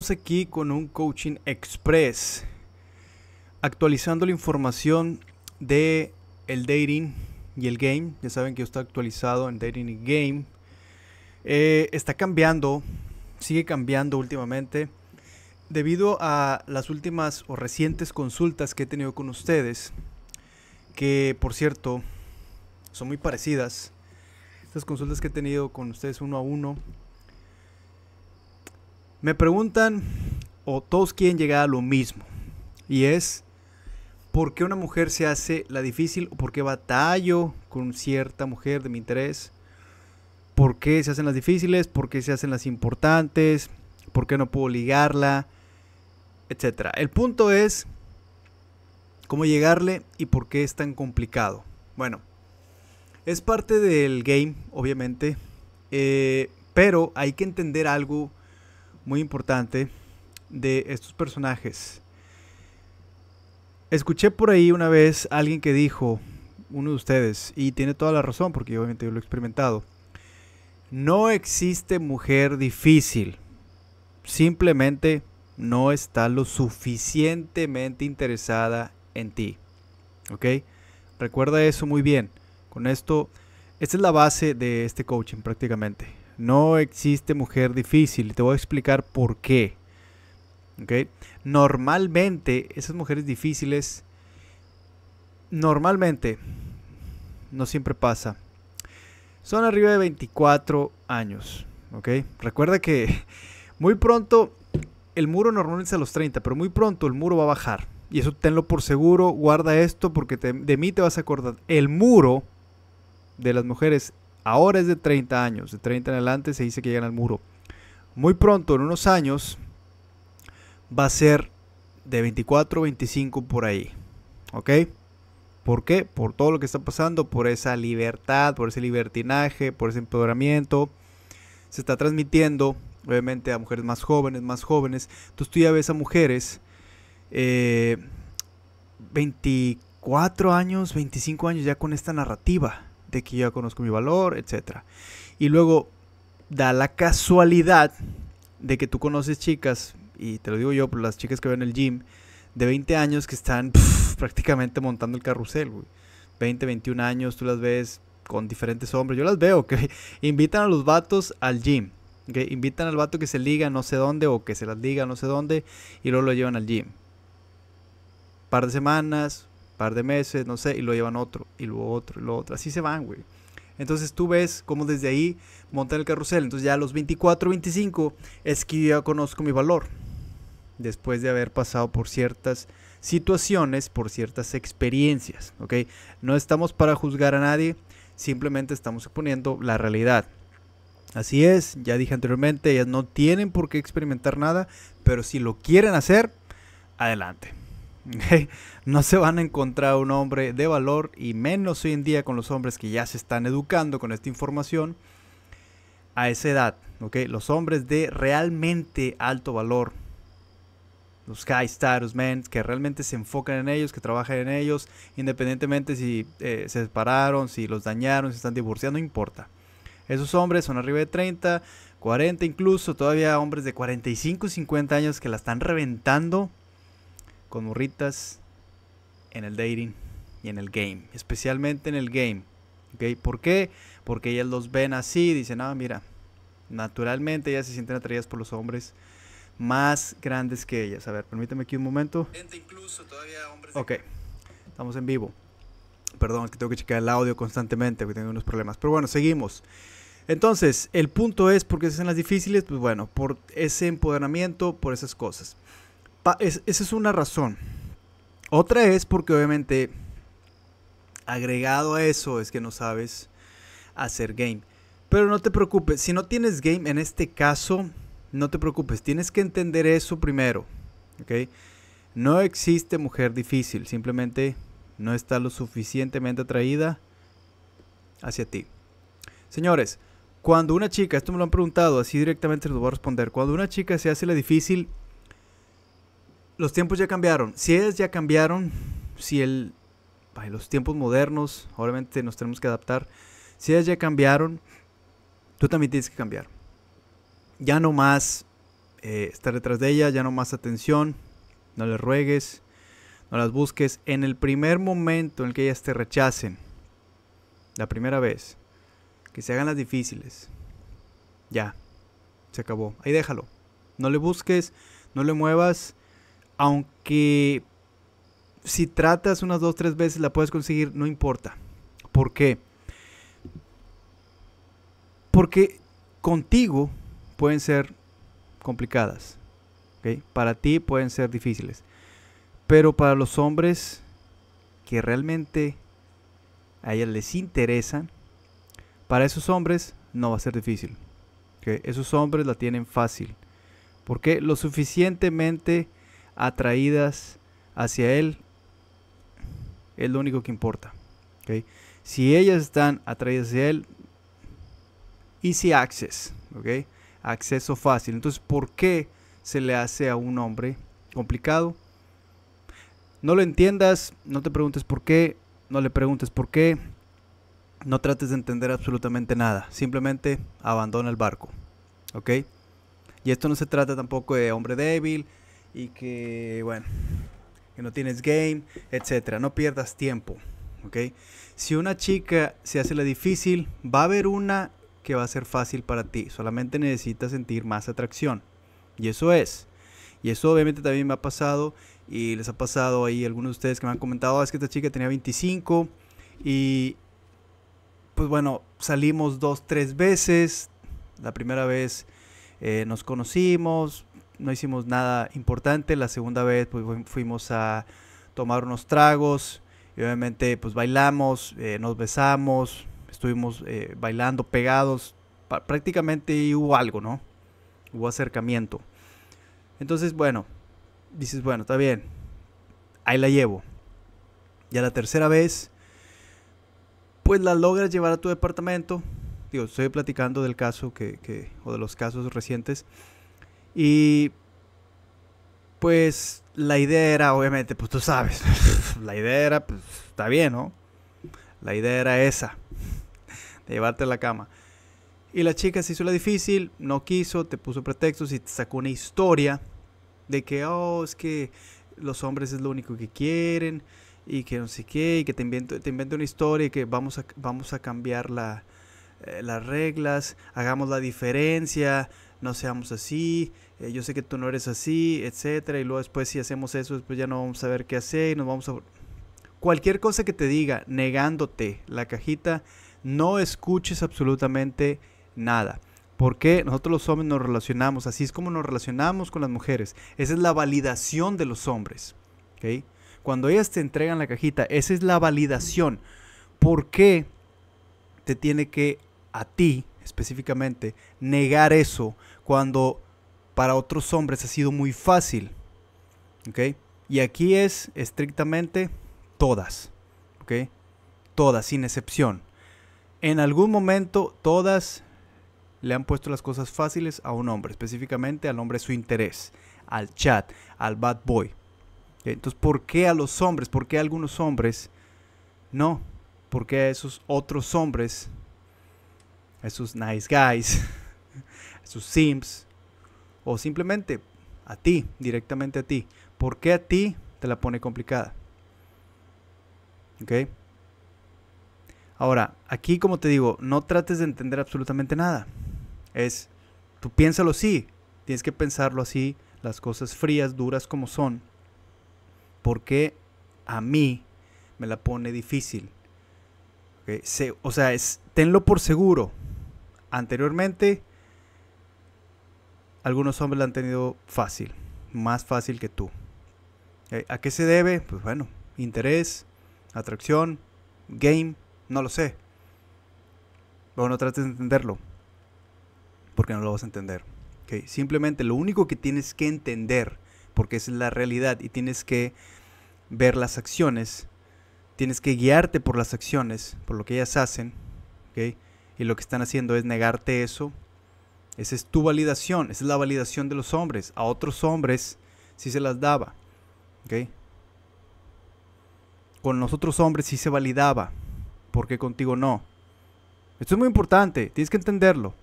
Estamos aquí con un coaching express actualizando la información de el dating y el game ya saben que yo está actualizado en dating y game eh, está cambiando sigue cambiando últimamente debido a las últimas o recientes consultas que he tenido con ustedes que por cierto son muy parecidas estas consultas que he tenido con ustedes uno a uno me preguntan, o todos quieren llegar a lo mismo, y es, ¿por qué una mujer se hace la difícil? ¿O por qué batallo con cierta mujer de mi interés? ¿Por qué se hacen las difíciles? ¿Por qué se hacen las importantes? ¿Por qué no puedo ligarla? Etcétera. El punto es cómo llegarle y por qué es tan complicado. Bueno, es parte del game, obviamente, eh, pero hay que entender algo muy importante de estos personajes. Escuché por ahí una vez alguien que dijo, uno de ustedes, y tiene toda la razón porque obviamente lo he experimentado, no existe mujer difícil, simplemente no está lo suficientemente interesada en ti. ¿Ok? Recuerda eso muy bien. Con esto, esta es la base de este coaching prácticamente. No existe mujer difícil. Te voy a explicar por qué. ¿Okay? Normalmente, esas mujeres difíciles, normalmente, no siempre pasa. Son arriba de 24 años. ¿Ok? Recuerda que muy pronto, el muro normalmente es a los 30, pero muy pronto el muro va a bajar. Y eso tenlo por seguro, guarda esto porque de mí te vas a acordar. El muro de las mujeres Ahora es de 30 años, de 30 en adelante se dice que llegan al muro. Muy pronto, en unos años, va a ser de 24, 25 por ahí. ¿Ok? ¿Por qué? Por todo lo que está pasando, por esa libertad, por ese libertinaje, por ese empoderamiento. Se está transmitiendo, obviamente, a mujeres más jóvenes, más jóvenes. Entonces tú ya ves a mujeres 24 eh, años, 25 años ya con esta narrativa de que ya conozco mi valor, etc. Y luego da la casualidad de que tú conoces chicas, y te lo digo yo, por pues, las chicas que ven en el gym, de 20 años que están prácticamente montando el carrusel, güey. 20, 21 años, tú las ves con diferentes hombres. Yo las veo que invitan a los vatos al gym. que Invitan al vato que se liga no sé dónde o que se las diga no sé dónde y luego lo llevan al gym. Par de semanas, par de meses, no sé, y lo llevan otro, y luego otro, y luego otro. Así se van, güey. Entonces tú ves cómo desde ahí montan el carrusel. Entonces ya a los 24, 25 es que yo ya conozco mi valor. Después de haber pasado por ciertas situaciones, por ciertas experiencias. ¿ok? No estamos para juzgar a nadie, simplemente estamos exponiendo la realidad. Así es, ya dije anteriormente, ellas no tienen por qué experimentar nada, pero si lo quieren hacer, adelante. no se van a encontrar un hombre de valor y menos hoy en día con los hombres que ya se están educando con esta información a esa edad, Los hombres de realmente alto valor, los high status men, que realmente se enfocan en ellos, que trabajan en ellos, independientemente si eh, se separaron, si los dañaron, si están divorciando, no importa. Esos hombres son arriba de 30, 40 incluso, todavía hombres de 45, 50 años que la están reventando con morritas en el dating y en el game, especialmente en el game. ¿okay? ¿Por qué? Porque ellas los ven así, dicen, ah, mira, naturalmente ellas se sienten atraídas por los hombres más grandes que ellas. A ver, permíteme aquí un momento. ok, estamos en vivo. Perdón, es que tengo que checar el audio constantemente porque tengo unos problemas. Pero bueno, seguimos. Entonces, el punto es, porque se hacen las difíciles, pues bueno, por ese empoderamiento, por esas cosas esa es una razón. Otra es porque obviamente agregado a eso es que no sabes hacer game. Pero no te preocupes, si no tienes game en este caso, no te preocupes, tienes que entender eso primero. ¿okay? No existe mujer difícil, simplemente no está lo suficientemente atraída hacia ti. Señores, cuando una chica, esto me lo han preguntado, así directamente les voy a responder, cuando una chica se hace la difícil, los tiempos ya cambiaron. Si ellas ya cambiaron. Si el, los tiempos modernos, obviamente nos tenemos que adaptar. Si ellas ya cambiaron, tú también tienes que cambiar. Ya no más eh, estar detrás de ellas, ya no más atención, no les ruegues, no las busques. En el primer momento en que ellas te rechacen, la primera vez, que se hagan las difíciles, ya, se acabó. Ahí déjalo. No le busques, no le muevas aunque si tratas unas dos, tres veces la puedes conseguir, no importa. ¿Por qué? Porque contigo pueden ser complicadas. Para ti pueden ser difíciles. Pero para los hombres que realmente a ellas les interesa. para esos hombres no va a ser difícil. Esos hombres la tienen fácil. Porque lo suficientemente atraídas hacia Él, es lo único que importa. Si ellas están atraídas hacia Él, easy access, okay acceso fácil. Entonces, ¿por qué se le hace a un hombre complicado? No lo entiendas, no te preguntes por qué, no le preguntes por qué, no trates de entender absolutamente nada, simplemente abandona el barco, ¿ok? Y esto no se trata tampoco de hombre débil, y que, bueno, que no tienes game, etcétera. No pierdas tiempo, ¿ok? Si una chica se hace la difícil, va a haber una que va a ser fácil para ti. Solamente necesitas sentir más atracción. Y eso es. Y eso obviamente también me ha pasado y les ha pasado ahí algunos de ustedes que me han comentado, ah, es que esta chica tenía 25 y pues bueno, salimos dos, tres veces. La primera vez eh, nos conocimos, no hicimos nada importante. La segunda vez pues, fuimos a tomar unos tragos y obviamente pues bailamos, eh, nos besamos, estuvimos eh, bailando pegados. prácticamente hubo algo, ¿no? Hubo acercamiento. Entonces, bueno, dices, bueno, está bien. Ahí la llevo. Y a la tercera vez, pues la logras llevar a tu departamento. Digo, estoy platicando del caso que o de los casos recientes y pues la idea era, obviamente, pues tú sabes, la idea era, pues está bien, ¿no? La idea era esa, de llevarte a la cama. Y la chica se hizo la difícil, no quiso, te puso pretextos y te sacó una historia de que, oh, es que los hombres es lo único que quieren y que no sé qué, y que te invento, te invente una historia y que vamos a, vamos a cambiar la, eh, las reglas, hagamos la diferencia, no seamos así, eh, yo sé que tú no eres así, etcétera, y luego después si hacemos eso, después ya no vamos a ver qué hacer y nos vamos a... Cualquier cosa que te diga negándote la cajita, no escuches absolutamente nada. Porque nosotros los hombres nos relacionamos, así es como nos relacionamos con las mujeres. Esa es la validación de los hombres. ¿okay? Cuando ellas te entregan la cajita, esa es la validación. ¿Por qué te tiene que a ti específicamente, negar eso cuando para otros hombres ha sido muy fácil. ¿Ok? Y aquí es estrictamente todas. Todas, sin excepción. En algún momento todas le han puesto las cosas fáciles a un hombre, específicamente al hombre su interés, al chat, al bad boy. Entonces, ¿por qué a los hombres? ¿Por qué a algunos hombres? No, porque a esos otros hombres a sus nice guys, a sus sims, o simplemente a ti, directamente a ti. ¿Por qué a ti te la pone complicada? ¿Ok? Ahora, aquí como te digo, no trates de entender absolutamente nada. Es, tú piénsalo así, tienes que pensarlo así, las cosas frías, duras como son. ¿Por qué a mí me la pone difícil? o sea, es, tenlo por seguro anteriormente, algunos hombres la han tenido fácil, más fácil que tú. Eh, ¿A qué se debe? Pues bueno, interés, atracción, game, no lo sé. bueno no trates de entenderlo, porque no lo vas a entender. Simplemente lo único que tienes que entender, porque es la realidad y tienes que ver las acciones, tienes que guiarte por las acciones, por lo que ellas hacen, ¿okay? y lo que están haciendo es negarte eso. Esa es tu validación, esa es la validación de los hombres. A otros hombres sí se las daba. Con los otros hombres sí se validaba. ¿Por qué contigo no? Esto es muy importante, tienes que entenderlo.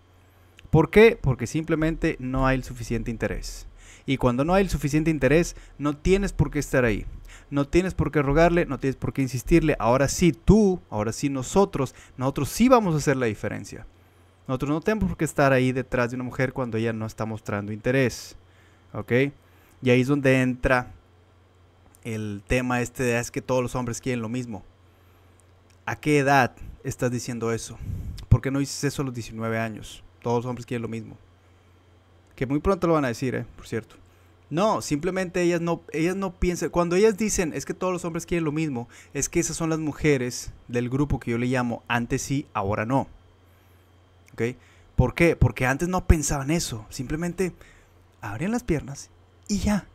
¿Por qué? Porque simplemente no hay el suficiente interés. Y cuando no hay el suficiente interés, no tienes por qué estar ahí no tienes por qué rogarle, no tienes por qué insistirle. Ahora sí tú, ahora sí nosotros, nosotros sí vamos a hacer la diferencia. Nosotros no tenemos por qué estar ahí detrás de una mujer cuando ella no está mostrando interés. ¿Ok? Y ahí es donde entra el tema este de ah, es que todos los hombres quieren lo mismo. ¿A qué edad estás diciendo eso? ¿Por qué no dices eso a los 19 años? Todos los hombres quieren lo mismo. Que muy pronto lo van a decir, ¿eh? por cierto. No, simplemente ellas no, ellas no piensan. Cuando ellas dicen es que todos los hombres quieren lo mismo, es que esas son las mujeres del grupo que yo le llamo antes sí, ahora no. ¿Ok? ¿Por qué? Porque antes no pensaban eso. Simplemente abrían las piernas y ya.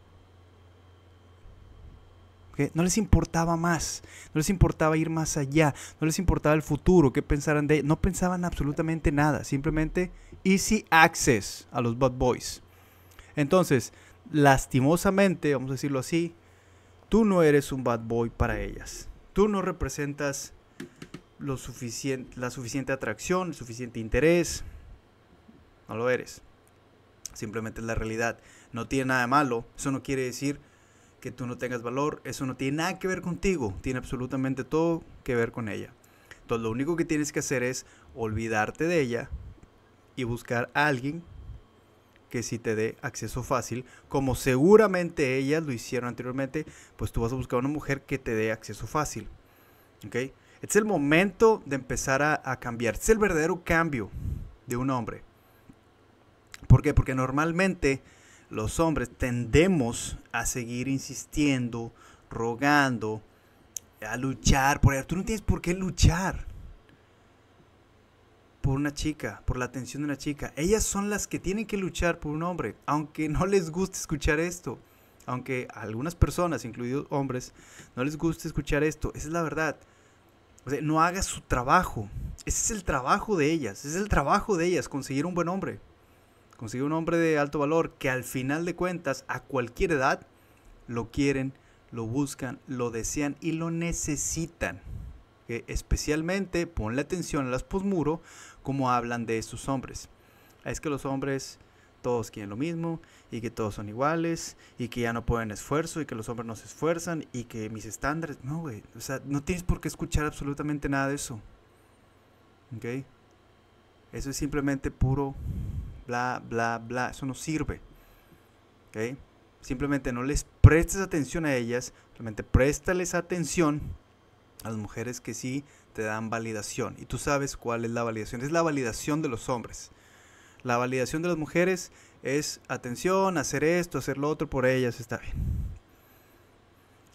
que No les importaba más. No les importaba ir más allá. No les importaba el futuro. ¿Qué pensaran de No pensaban absolutamente nada. Simplemente easy access a los bad boys. Entonces lastimosamente, vamos a decirlo así, tú no eres un bad boy para ellas. Tú no representas lo suficiente, la suficiente atracción, el suficiente interés. No lo eres. Simplemente es la realidad. No tiene nada de malo. Eso no quiere decir que tú no tengas valor. Eso no tiene nada que ver contigo. Tiene absolutamente todo que ver con ella. Entonces lo único que tienes que hacer es olvidarte de ella y buscar a alguien que si te dé acceso fácil, como seguramente ellas lo hicieron anteriormente, pues tú vas a buscar una mujer que te dé acceso fácil. ¿Ok? Es el momento de empezar a, a cambiar. Es el verdadero cambio de un hombre. ¿Por qué? Porque normalmente los hombres tendemos a seguir insistiendo, rogando, a luchar por él. Tú no tienes por qué luchar por una chica, por la atención de una chica. Ellas son las que tienen que luchar por un hombre, aunque no les guste escuchar esto. Aunque algunas personas, incluidos hombres, no les guste escuchar esto. Esa es la verdad. no haga su trabajo. Ese es el trabajo de ellas. es el trabajo de ellas, conseguir un buen hombre. Conseguir un hombre de alto valor que al final de cuentas, a cualquier edad, lo quieren, lo buscan, lo desean y lo necesitan especialmente ponle atención a las posmuro como hablan de estos hombres. Es que los hombres todos quieren lo mismo y que todos son iguales y que ya no pueden esfuerzo y que los hombres no se esfuerzan y que mis estándares, no, güey, o sea, no tienes por qué escuchar absolutamente nada de eso. Eso es simplemente puro bla, bla, bla, eso no sirve. Simplemente no les prestes atención a ellas, simplemente préstales atención las mujeres que sí te dan validación. Y tú sabes cuál es la validación. Es la validación de los hombres. La validación de las mujeres es atención, hacer esto, hacer lo otro por ellas, está bien.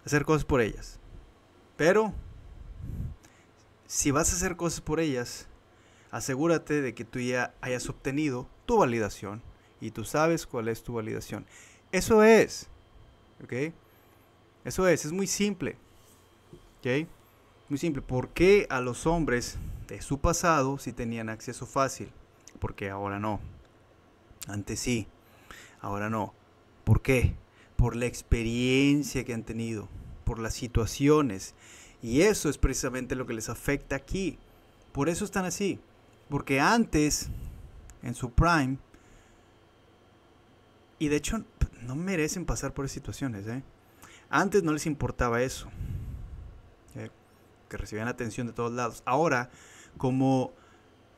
Hacer cosas por ellas. Pero, si vas a hacer cosas por ellas, asegúrate de que tú ya hayas obtenido tu validación y tú sabes cuál es tu validación. Eso es, ¿ok? Eso es, es muy simple, ¿ok? Muy simple, ¿por qué a los hombres de su pasado si tenían acceso fácil? Porque ahora no. Antes sí, ahora no. ¿Por qué? Por la experiencia que han tenido, por las situaciones. Y eso es precisamente lo que les afecta aquí. Por eso están así. Porque antes, en su prime, y de hecho no merecen pasar por situaciones. ¿eh? Antes no les importaba eso que recibían atención de todos lados, ahora como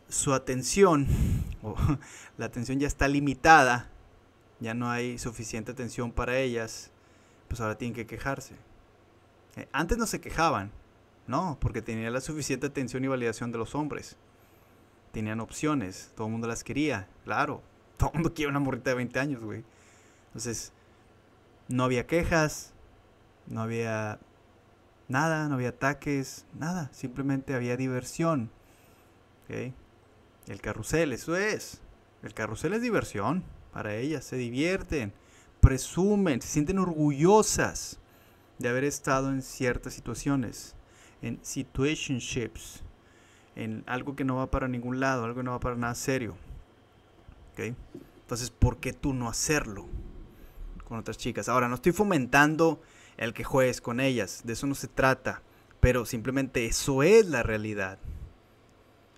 su atención o la atención ya está limitada, ya no hay suficiente atención para ellas, pues ahora tienen que quejarse. Eh, antes no se quejaban, no, porque tenían la suficiente atención y validación de los hombres. Tenían opciones, todo el mundo las quería, claro. Todo el mundo quiere una morrita de 20 años, güey. Entonces, no había quejas, no había Nada, no había ataques, nada, simplemente había diversión. El carrusel, eso es. El carrusel es diversión para ellas, se divierten, presumen, se sienten orgullosas de haber estado en ciertas situaciones, en situationships, en algo que no va para ningún lado, algo que no va para nada serio. Entonces, ¿por qué tú no hacerlo con otras chicas? Ahora, no estoy fomentando el que juegues con ellas, de eso no se trata, pero simplemente eso es la realidad.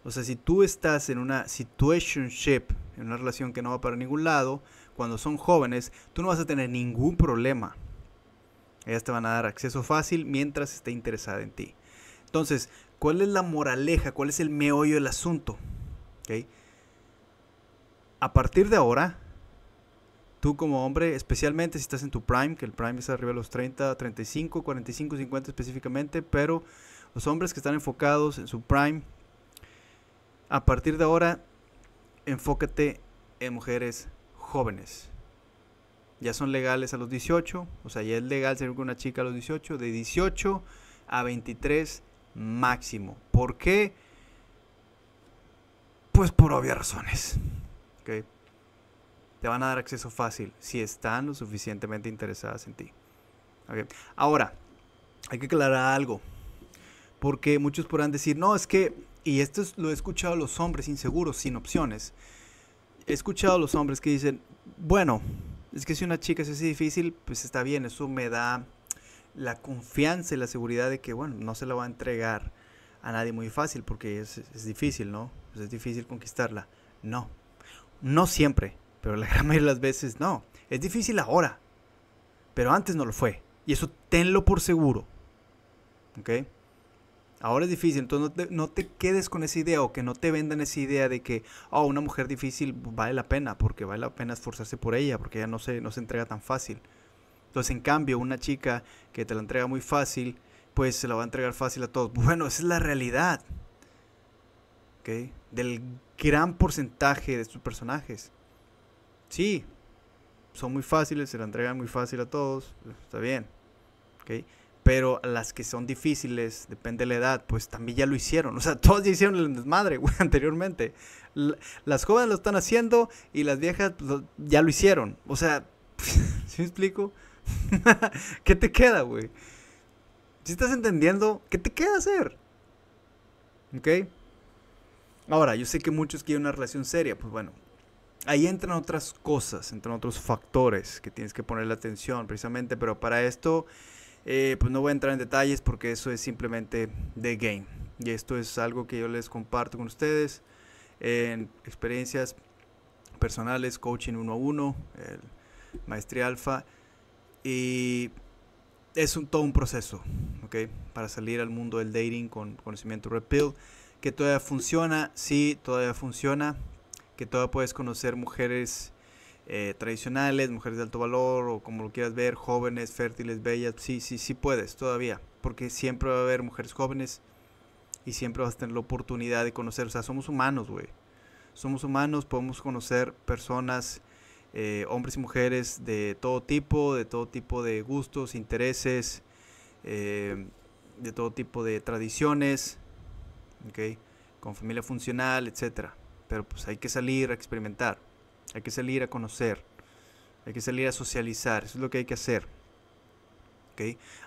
O sea, si tú estás en una situationship, en una relación que no va para ningún lado, cuando son jóvenes, tú no vas a tener ningún problema. Ellas te van a dar acceso fácil mientras esté interesada en ti. Entonces, ¿cuál es la moraleja? ¿Cuál es el meollo del asunto? ¿Okay? A partir de ahora, tú como hombre, especialmente si estás en tu prime, que el prime es arriba de los 30, 35, 45, 50 específicamente, pero los hombres que están enfocados en su prime, a partir de ahora, enfócate en mujeres jóvenes. Ya son legales a los 18, o sea, ya es legal ser con una chica a los 18, de 18 a 23 máximo. ¿Por qué? Pues por obvias razones. Okay te van a dar acceso fácil si están lo suficientemente interesadas en ti. Ahora, hay que aclarar algo, porque muchos podrán decir, no, es que, y esto es, lo he escuchado a los hombres inseguros, sin opciones, he escuchado a los hombres que dicen, bueno, es que si una chica es así difícil, pues está bien, eso me da la confianza y la seguridad de que, bueno, no se la va a entregar a nadie muy fácil, porque es, difícil, ¿no? Pues es difícil conquistarla. No, no siempre pero la gran mayoría de las veces no. Es difícil ahora, pero antes no lo fue. Y eso tenlo por seguro. ¿Ok? Ahora es difícil, entonces no te, quedes con esa idea o que no te vendan esa idea de que, oh, una mujer difícil vale la pena, porque vale la pena esforzarse por ella, porque ella no se, no se entrega tan fácil. Entonces, en cambio, una chica que te la entrega muy fácil, pues se la va a entregar fácil a todos. Bueno, esa es la realidad. ¿Ok? Del gran porcentaje de sus personajes. Sí, son muy fáciles, se la entregan muy fácil a todos, está bien. ok Pero las que son difíciles, depende de la edad, pues también ya lo hicieron. O sea, todos ya hicieron el desmadre, güey, anteriormente. las jóvenes lo están haciendo y las viejas pues, ya lo hicieron. O sea, ¿se me explico? ¿Qué te queda, güey? Si estás entendiendo, ¿qué te queda hacer? ¿Ok? Ahora, yo sé que muchos quieren una relación seria. Pues bueno, ahí entran otras cosas, entran otros factores que tienes que ponerle atención precisamente, pero para esto eh, pues no voy a entrar en detalles porque eso es simplemente de game. Y esto es algo que yo les comparto con ustedes en experiencias personales, coaching uno a uno, maestría alfa. Y es un, todo un proceso, ¿ok? Para salir al mundo del dating con conocimiento repeal que todavía funciona, sí, todavía funciona que todavía puedes conocer mujeres eh, tradicionales, mujeres de alto valor o como lo quieras ver, jóvenes, fértiles, bellas. Sí, sí, sí puedes todavía, porque siempre va a haber mujeres jóvenes y siempre vas a tener la oportunidad de conocer. O sea, somos humanos, güey. Somos humanos, podemos conocer personas, eh, hombres y mujeres de todo tipo, de todo tipo de gustos, intereses, eh, de todo tipo de tradiciones, con familia funcional, etcétera. Pero pues hay que salir a experimentar, hay que salir a conocer, hay que salir a socializar, eso es lo que hay que hacer.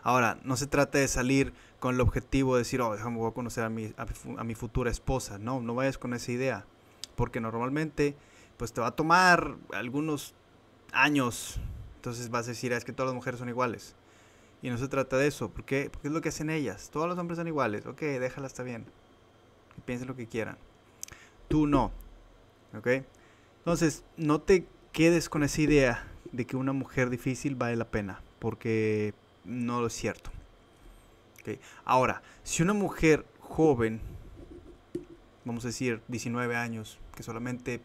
Ahora, no se trata de salir con el objetivo de decir, oh, déjame, voy a conocer a mi, futura esposa. No, no vayas con esa idea. Porque normalmente, pues te va a tomar algunos años. Entonces vas a decir, ah, es que todas las mujeres son iguales. Y no se trata de eso, ¿por qué? Porque es lo que hacen ellas. Todos los hombres son iguales. Ok, déjala, está bien. Que piensen lo que quieran tú no. ¿Ok? Entonces, no te quedes con esa idea de que una mujer difícil vale la pena, porque no es cierto. Ahora, si una mujer joven, vamos a decir 19 años, que solamente,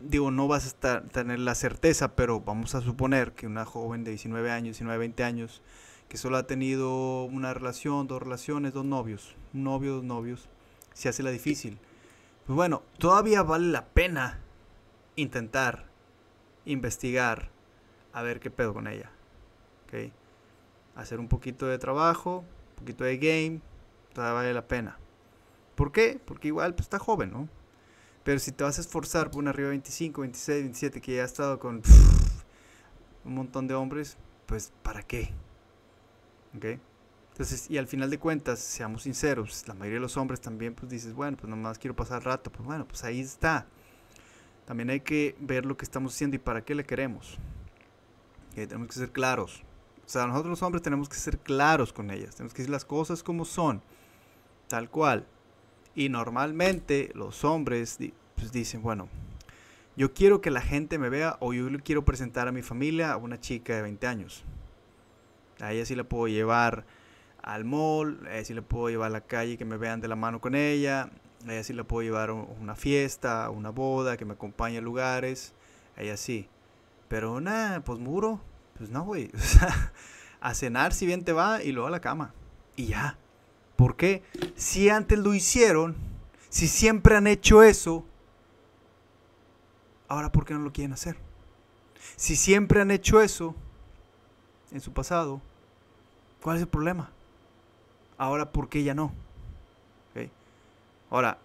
digo, no vas a estar, tener la certeza, pero vamos a suponer que una joven de 19 años, 19, 20 años, que solo ha tenido una relación, dos relaciones, dos novios, un novio, dos novios, se hace la difícil. Pues bueno, todavía vale la pena intentar investigar a ver qué pedo con ella. ¿ok? Hacer un poquito de trabajo, un poquito de game, todavía vale la pena. ¿Por qué? Porque igual pues, está joven, ¿no? Pero si te vas a esforzar por un arriba 25, 26, 27, que ya ha estado con un montón de hombres, pues ¿para qué? ¿Ok? Entonces, y al final de cuentas, seamos sinceros, la mayoría de los hombres también, pues dices, bueno, pues nomás quiero pasar rato, pues bueno, pues ahí está. También hay que ver lo que estamos haciendo y para qué le queremos. tenemos que ser claros. O sea, nosotros los hombres tenemos que ser claros con ellas, tenemos que decir las cosas como son, tal cual. Y normalmente los hombres pues dicen, bueno, yo quiero que la gente me vea o yo le quiero presentar a mi familia a una chica de 20 años. A ella sí la puedo llevar al mall, eh, si le puedo llevar a la calle, que me vean de la mano con ella, ella eh, sí le puedo llevar a una fiesta, una boda, que me acompañe a lugares, ella sí. Pero nada, pues muro, pues no, güey. O sea, a cenar si bien te va y luego a la cama. Y ya. ¿Por qué? Si antes lo hicieron, si siempre han hecho eso, ahora ¿por qué no lo quieren hacer? Si siempre han hecho eso en su pasado, ¿cuál es el problema? ahora por qué ya no. Ahora,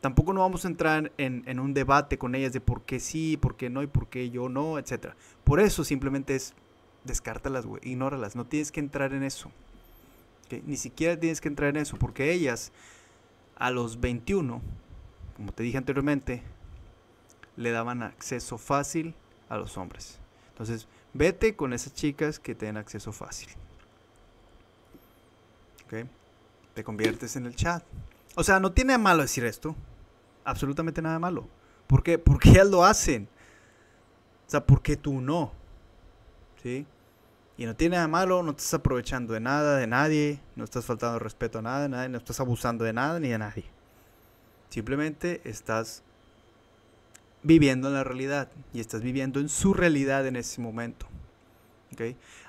tampoco no vamos a entrar en, un debate con ellas de por qué sí, por qué no y por qué yo no, etc. Por eso simplemente es descártalas, güey, ignóralas, no tienes que entrar en eso. Ni siquiera tienes que entrar en eso, porque ellas a los 21, como te dije anteriormente, le daban acceso fácil a los hombres. Entonces, vete con esas chicas que tienen acceso fácil. Te conviertes en el chat. O sea, no tiene nada malo decir esto. Absolutamente nada malo. ¿Por qué? Porque qué lo hacen. O sea, ¿por qué tú no? ¿Sí? Y no tiene nada malo, no estás aprovechando de nada, de nadie, no estás faltando respeto a nada, nadie, no estás abusando de nada ni de nadie. Simplemente estás viviendo en la realidad y estás viviendo en su realidad en ese momento.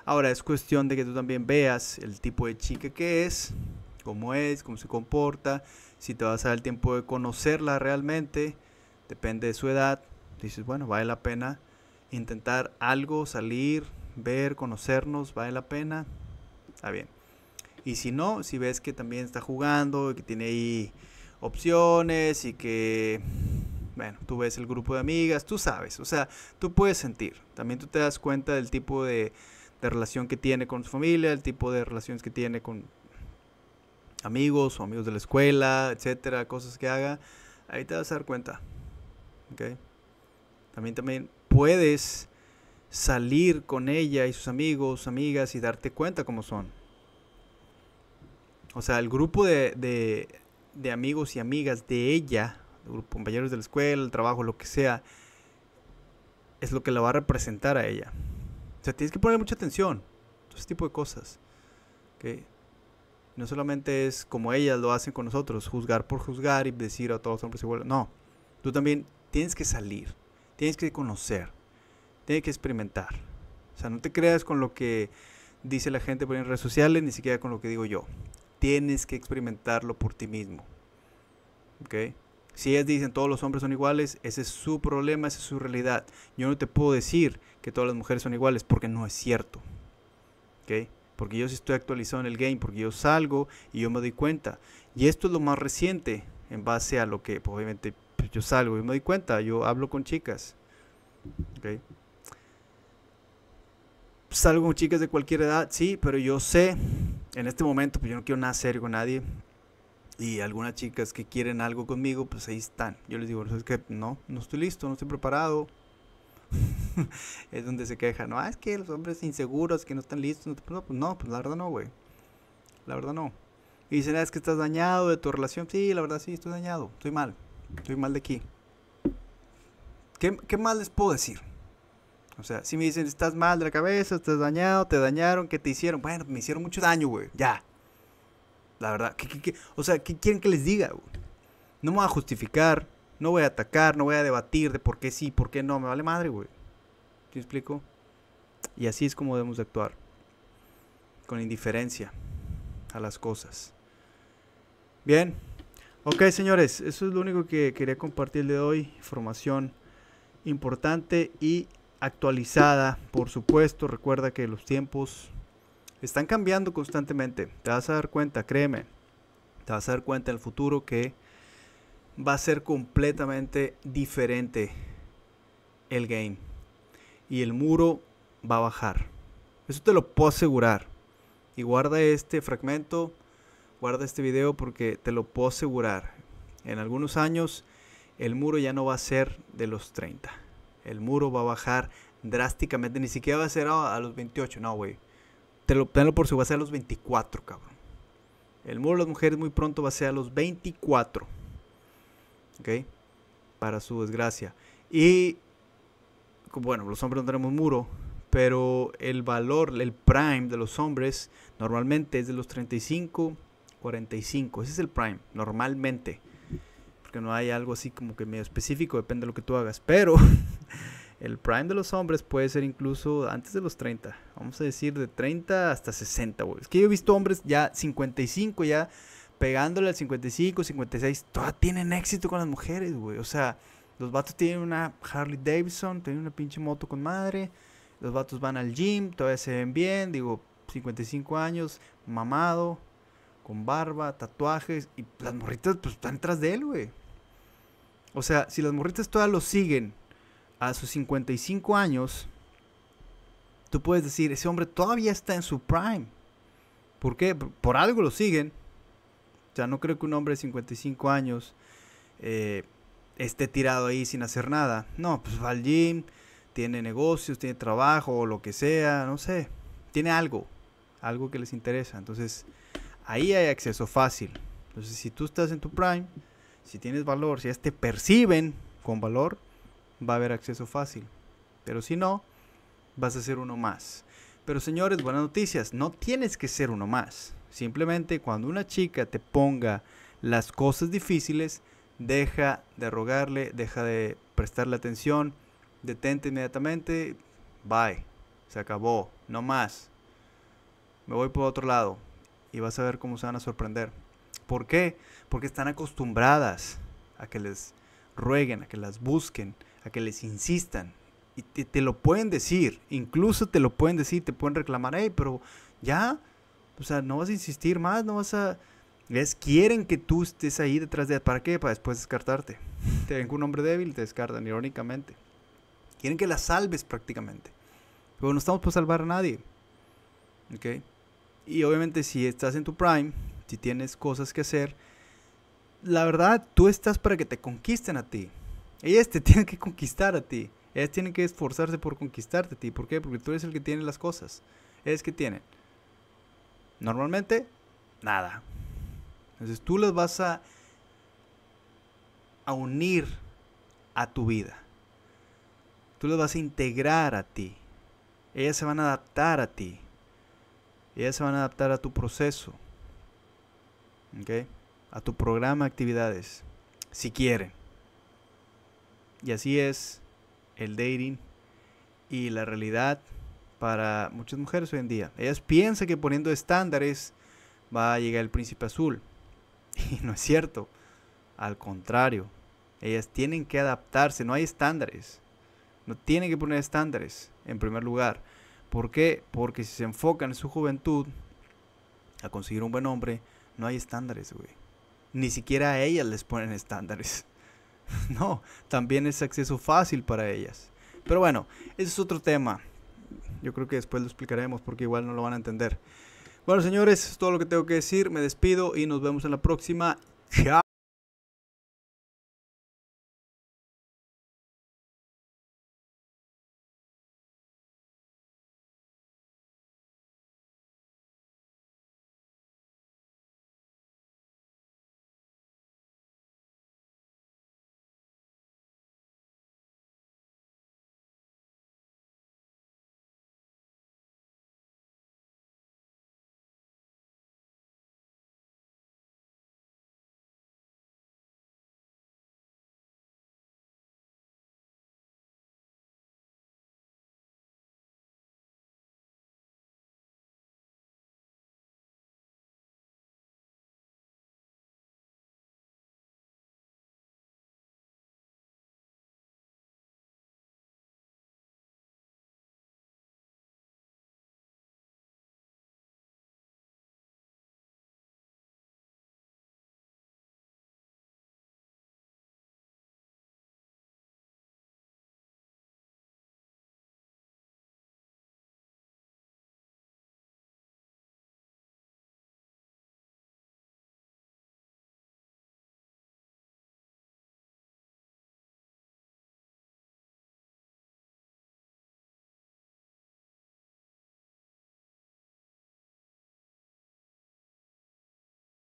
Ahora es cuestión de que tú también veas el tipo de chica que es, cómo es, cómo se comporta, si te vas a dar el tiempo de conocerla realmente, depende de su edad, dices, bueno, vale la pena intentar algo, salir, ver, conocernos, vale la pena, está bien. Y si no, si ves que también está jugando, que tiene ahí opciones y que bueno, tú ves el grupo de amigas, tú sabes, o sea, tú puedes sentir. También tú te das cuenta del tipo de, relación que tiene con su familia, el tipo de relaciones que tiene con amigos o amigos de la escuela, etcétera, cosas que haga. Ahí te vas a dar cuenta. También, también puedes salir con ella y sus amigos, amigas y darte cuenta cómo son. O sea, el grupo de amigos y amigas de ella compañeros de la escuela, el trabajo, lo que sea, es lo que la va a representar a ella. O sea, tienes que poner mucha atención, a ese tipo de cosas. No solamente es como ellas lo hacen con nosotros, juzgar por juzgar y decir a todos hombres iguales. No, tú también tienes que salir, tienes que conocer, tienes que experimentar. O sea, no te creas con lo que dice la gente por en redes sociales, ni siquiera con lo que digo yo. Tienes que experimentarlo por ti mismo. ¿Ok? Si ellas dicen todos los hombres son iguales, ese es su problema, esa es su realidad. Yo no te puedo decir que todas las mujeres son iguales porque no es cierto. Porque yo sí estoy actualizado en el game, porque yo salgo y yo me doy cuenta. Y esto es lo más reciente en base a lo que pues, obviamente pues, yo salgo y me doy cuenta, yo hablo con chicas. Salgo con chicas de cualquier edad, sí, pero yo sé, en este momento, pues yo no quiero nada serio con nadie, y algunas chicas que quieren algo conmigo, pues ahí están. Yo les digo, es que no, no estoy listo, no estoy preparado. es donde se quejan, no, ah, es que los hombres inseguros, que no están listos, no, pues, pues, pues la verdad no, güey. La verdad no. Y dicen, ah, es que estás dañado de tu relación. Sí, la verdad sí, estoy dañado, estoy mal, estoy mal de aquí. ¿Qué, qué más les puedo decir? O sea, si me dicen, estás mal de la cabeza, estás dañado, te dañaron, ¿qué te hicieron? Bueno, me hicieron mucho daño, güey, ya. La verdad, ¿qué, o sea, ¿qué quieren que les diga? No me voy a justificar, no voy a atacar, no voy a debatir de por qué sí, por qué no, me vale madre, güey. ¿Te explico? Y así es como debemos actuar. Con indiferencia a las cosas. Bien. Ok, señores, eso es lo único que quería compartir de hoy. Información importante y actualizada, por supuesto. Recuerda que los tiempos están cambiando constantemente. Te vas a dar cuenta, créeme, te vas a dar cuenta en el futuro que va a ser completamente diferente el game. Y el muro va a bajar. Eso te lo puedo asegurar. Y guarda este fragmento, guarda este video porque te lo puedo asegurar. En algunos años el muro ya no va a ser de los 30. El muro va a bajar drásticamente. Ni siquiera va a ser a, los 28, no, güey te tenlo por su, va a ser a los 24, cabrón. El muro de las mujeres muy pronto va a ser a los 24. ¿Ok? Para su desgracia. Y, bueno, los hombres no tenemos muro, pero el valor, el prime de los hombres normalmente es de los 35, 45. Ese es el prime, normalmente. Porque no hay algo así como que medio específico, depende de lo que tú hagas. Pero El prime de los hombres puede ser incluso antes de los 30. Vamos a decir de 30 hasta 60, güey. Es que yo he visto hombres ya 55, ya pegándole al 55, 56. Todas tienen éxito con las mujeres, güey. O sea, los vatos tienen una Harley Davidson, tienen una pinche moto con madre. Los vatos van al gym, todavía se ven bien. Digo, 55 años, mamado, con barba, tatuajes. Y las morritas, pues, están detrás de él, güey. O sea, si las morritas todas lo siguen a sus 55 años, tú puedes decir, ese hombre todavía está en su prime. ¿Por qué? Por algo lo siguen. O sea, no creo que un hombre de 55 años eh, esté tirado ahí sin hacer nada. No, pues va al gym, tiene negocios, tiene trabajo, O lo que sea, no sé. Tiene algo, algo que les interesa. Entonces, ahí hay acceso fácil. Entonces, si tú estás en tu prime, si tienes valor, si ya te perciben con valor, va a haber acceso fácil. Pero si no, vas a ser uno más. Pero señores, buenas noticias, no tienes que ser uno más. Simplemente cuando una chica te ponga las cosas difíciles, deja de rogarle, deja de prestarle atención, detente inmediatamente, bye, se acabó, no más. Me voy por otro lado y vas a ver cómo se van a sorprender. ¿Por qué? Porque están acostumbradas a que les rueguen, a que las busquen, que les insistan. Y te, lo pueden decir, incluso te lo pueden decir, te pueden reclamar, hey, pero ya, o sea, no vas a insistir más, no vas a... Es, quieren que tú estés ahí detrás de... ¿Para qué? Para después descartarte. Te ven con un hombre débil, te descartan, irónicamente. Quieren que la salves prácticamente. Pero no estamos por salvar a nadie. ¿Ok? Y obviamente si estás en tu prime, si tienes cosas que hacer, la verdad, tú estás para que te conquisten a ti. Ellas te tienen que conquistar a ti. Ellas tienen que esforzarse por conquistarte a ti. ¿Por qué? Porque tú eres el que tiene las cosas. Ellas que tienen. Normalmente, nada. Entonces tú las vas a, a unir a tu vida. Tú las vas a integrar a ti. Ellas se van a adaptar a ti. Ellas se van a adaptar a tu proceso. A tu programa actividades. Si quieren. Y así es el dating y la realidad para muchas mujeres hoy en día. Ellas piensan que poniendo estándares va a llegar el príncipe azul. Y no es cierto. Al contrario, ellas tienen que adaptarse. No hay estándares. No tienen que poner estándares en primer lugar. ¿Por qué? Porque si se enfocan en su juventud a conseguir un buen hombre, no hay estándares, güey. Ni siquiera a ellas les ponen estándares. No, también es acceso fácil para ellas. Pero bueno, ese es otro tema. Yo creo que después lo explicaremos porque igual no lo van a entender. Bueno, señores, es todo lo que tengo que decir. Me despido y nos vemos en la próxima. Chao.